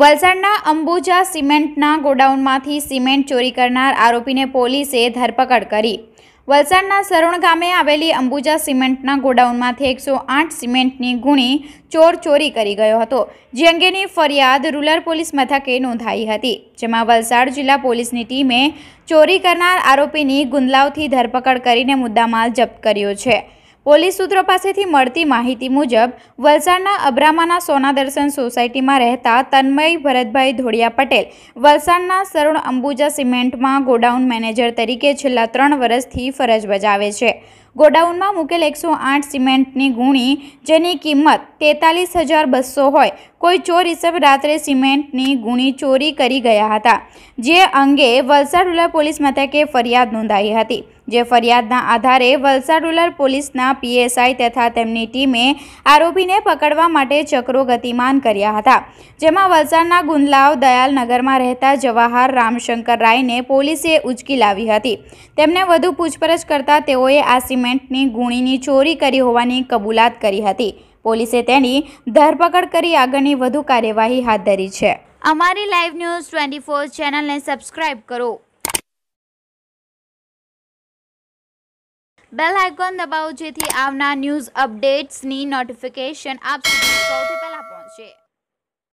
વલસાડના અંબુજા સિમેન્ટના ગોડાઉનમાંથી સિમેન્ટ ચોરી કરનાર આરોપીને પોલીસે ધરપકડ કરી વલસાડના સરોણ ગામે આવેલી અંબુજા સિમેન્ટના ગોડાઉનમાંથી એકસો આઠ સિમેન્ટની ગુણી ચોર ચોરી કરી ગયો હતો જે અંગેની ફરિયાદ રૂરલ પોલીસ મથકે નોંધાઈ હતી જેમાં વલસાડ જિલ્લા પોલીસની ટીમે ચોરી કરનાર આરોપીની ગુંદલાવથી ધરપકડ કરીને મુદ્દામાલ જપ્ત કર્યો છે પોલીસ સૂત્રો પાસેથી મળતી માહિતી મુજબ વલસાડના અબ્રામાના સોના દર્શન સોસાયટીમાં રહેતા તન્મય ભરતભાઈ ધોળિયા પટેલ વલસાડના સરુણ અંબુજા સિમેન્ટમાં ગોડાઉન મેનેજર તરીકે છેલ્લા ત્રણ વર્ષથી ફરજ બજાવે છે ગોડાઉનમાં મૂકેલ એકસો આઠ સિમેન્ટની ગુણી જેની કિંમત તેતાલીસ હજાર બસો હોય કોઈ ચોર હિસાબ રાત્રે સિમેન્ટની ગુણી ચોરી કરી ગયા હતા જે અંગે વલસાડ રૂરલ પોલીસ મથકે ફરિયાદ નોંધાઈ હતી જે ફરિયાદના આધારે વલસાડ રૂરલ પોલીસના પીએસઆઈ તથા તેમની ટીમે આરોપીને પકડવા માટે ચક્રો ગતિમાન કર્યા હતા જેમાં વલસાડના ગુંદલાવ દયાલનગરમાં રહેતા જવાહર રામશંકર રાયને પોલીસે ઉચકી લાવી હતી તેમને વધુ પૂછપરછ કરતાં તેઓએ આ સિમેન્ટની ગુણીની ચોરી કરી હોવાની કબૂલાત કરી હતી પોલીસે તેની ધરપકડ કરી આગળની વધુ કાર્યવાહી હાથ ધરી છે અમારી લાઈવ ન્યૂઝ ટ્વેન્ટી ફોર ચેનલને સબસ્ક્રાઇબ કરો બેલ આઇકોન દબાવો જેથી આવનાર ન્યૂઝ અપડેટ્સની નોટિફિકેશન આપ સુધી સૌથી પહેલાં પહોંચે